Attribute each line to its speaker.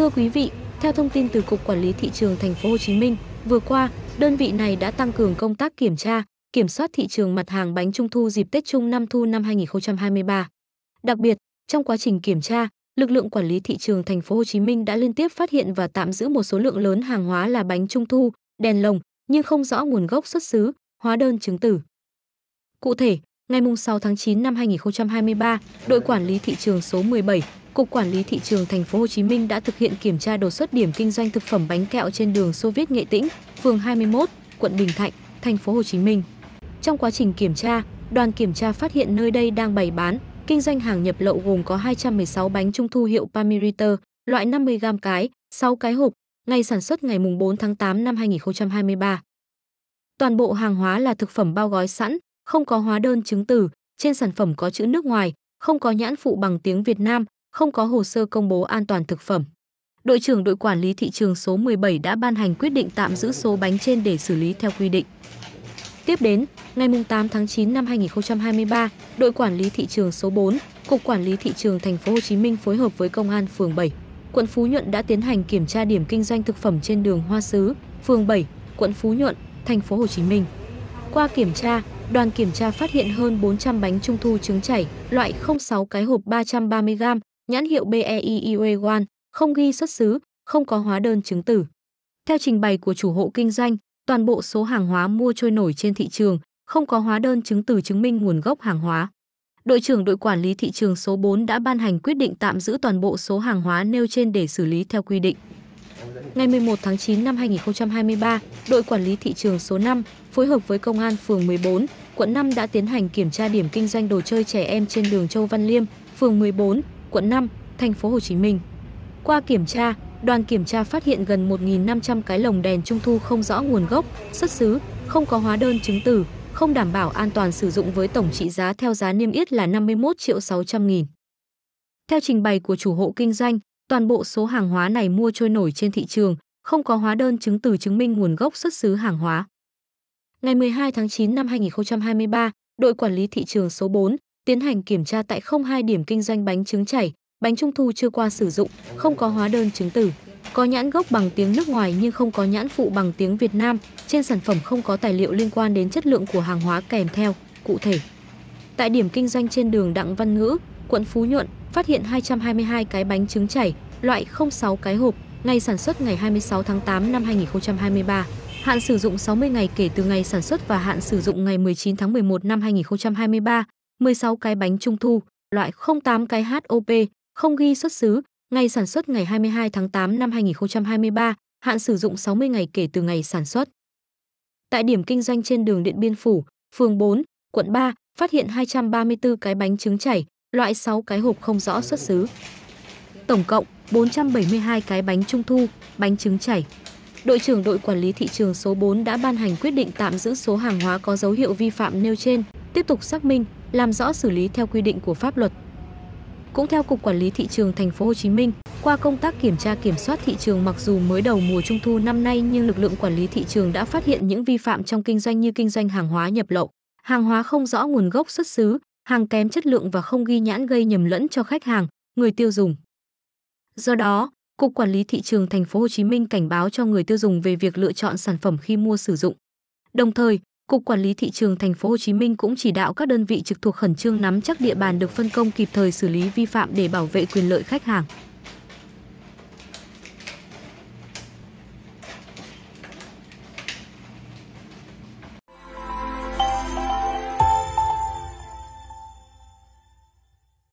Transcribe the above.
Speaker 1: Thưa quý vị, theo thông tin từ Cục Quản lý thị trường thành phố Hồ Chí Minh, vừa qua, đơn vị này đã tăng cường công tác kiểm tra, kiểm soát thị trường mặt hàng bánh trung thu dịp Tết Trung năm thu năm 2023. Đặc biệt, trong quá trình kiểm tra, lực lượng quản lý thị trường thành phố Hồ Chí Minh đã liên tiếp phát hiện và tạm giữ một số lượng lớn hàng hóa là bánh trung thu, đèn lồng nhưng không rõ nguồn gốc xuất xứ, hóa đơn chứng tử. Cụ thể, ngày 6 tháng 9 năm 2023, đội quản lý thị trường số 17 Cục Quản lý thị trường thành phố Hồ Chí Minh đã thực hiện kiểm tra đột xuất điểm kinh doanh thực phẩm bánh kẹo trên đường Xô Viết Nghệ Tĩnh, phường 21, quận Bình Thạnh, thành phố Hồ Chí Minh. Trong quá trình kiểm tra, đoàn kiểm tra phát hiện nơi đây đang bày bán kinh doanh hàng nhập lậu gồm có 216 bánh trung thu hiệu Pamiriter, loại 50 g cái, 6 cái hộp, ngày sản xuất ngày 4 tháng 8 năm 2023. Toàn bộ hàng hóa là thực phẩm bao gói sẵn, không có hóa đơn chứng từ, trên sản phẩm có chữ nước ngoài, không có nhãn phụ bằng tiếng Việt Nam, không có hồ sơ công bố an toàn thực phẩm. Đội trưởng đội quản lý thị trường số 17 đã ban hành quyết định tạm giữ số bánh trên để xử lý theo quy định. Tiếp đến, ngày 8 tháng 9 năm 2023, đội quản lý thị trường số 4, Cục Quản lý thị trường thành phố Hồ Chí Minh phối hợp với Công an phường 7, quận Phú Nhuận đã tiến hành kiểm tra điểm kinh doanh thực phẩm trên đường Hoa Sứ, phường 7, quận Phú Nhuận, thành phố Hồ Chí Minh. Qua kiểm tra, đoàn kiểm tra phát hiện hơn 400 bánh trung thu trứng chảy, loại 06 cái hộp 330 g, nhãn hiệu BEIUE1, e không ghi xuất xứ, không có hóa đơn chứng tử. Theo trình bày của chủ hộ kinh doanh, toàn bộ số hàng hóa mua trôi nổi trên thị trường không có hóa đơn chứng từ chứng minh nguồn gốc hàng hóa. Đội trưởng đội quản lý thị trường số 4 đã ban hành quyết định tạm giữ toàn bộ số hàng hóa nêu trên để xử lý theo quy định. Ngày 11 tháng 9 năm 2023, đội quản lý thị trường số 5 phối hợp với công an phường 14, quận 5 đã tiến hành kiểm tra điểm kinh doanh đồ chơi trẻ em trên đường Châu Văn Liêm, phường 14, quận 5, thành phố Hồ Chí Minh. Qua kiểm tra, đoàn kiểm tra phát hiện gần 1.500 cái lồng đèn trung thu không rõ nguồn gốc, xuất xứ, không có hóa đơn chứng từ, không đảm bảo an toàn sử dụng với tổng trị giá theo giá niêm yết là 51 triệu 600 nghìn. Theo trình bày của chủ hộ kinh doanh, toàn bộ số hàng hóa này mua trôi nổi trên thị trường, không có hóa đơn chứng từ chứng minh nguồn gốc xuất xứ hàng hóa. Ngày 12 tháng 9 năm 2023, đội quản lý thị trường số 4, tiến hành kiểm tra tại 02 điểm kinh doanh bánh trứng chảy, bánh trung thu chưa qua sử dụng, không có hóa đơn chứng từ, có nhãn gốc bằng tiếng nước ngoài nhưng không có nhãn phụ bằng tiếng Việt Nam, trên sản phẩm không có tài liệu liên quan đến chất lượng của hàng hóa kèm theo, cụ thể. Tại điểm kinh doanh trên đường Đặng Văn Ngữ, quận Phú Nhuận, phát hiện 222 cái bánh trứng chảy, loại 06 cái hộp, ngày sản xuất ngày 26 tháng 8 năm 2023, hạn sử dụng 60 ngày kể từ ngày sản xuất và hạn sử dụng ngày 19 tháng 11 năm 2023, 16 cái bánh trung thu, loại 08 cái HOP, không ghi xuất xứ, ngày sản xuất ngày 22 tháng 8 năm 2023, hạn sử dụng 60 ngày kể từ ngày sản xuất. Tại điểm kinh doanh trên đường Điện Biên Phủ, phường 4, quận 3, phát hiện 234 cái bánh trứng chảy, loại 6 cái hộp không rõ xuất xứ. Tổng cộng 472 cái bánh trung thu, bánh trứng chảy. Đội trưởng đội quản lý thị trường số 4 đã ban hành quyết định tạm giữ số hàng hóa có dấu hiệu vi phạm nêu trên, tiếp tục xác minh, làm rõ xử lý theo quy định của pháp luật. Cũng theo Cục Quản lý thị trường thành phố Hồ Chí Minh, qua công tác kiểm tra kiểm soát thị trường mặc dù mới đầu mùa trung thu năm nay nhưng lực lượng quản lý thị trường đã phát hiện những vi phạm trong kinh doanh như kinh doanh hàng hóa nhập lậu, hàng hóa không rõ nguồn gốc xuất xứ, hàng kém chất lượng và không ghi nhãn gây nhầm lẫn cho khách hàng, người tiêu dùng. Do đó, Cục Quản lý thị trường thành phố Hồ Chí Minh cảnh báo cho người tiêu dùng về việc lựa chọn sản phẩm khi mua sử dụng. Đồng thời, Cục Quản lý thị trường thành phố Hồ Chí Minh cũng chỉ đạo các đơn vị trực thuộc khẩn trương nắm chắc địa bàn được phân công kịp thời xử lý vi phạm để bảo vệ quyền lợi khách hàng.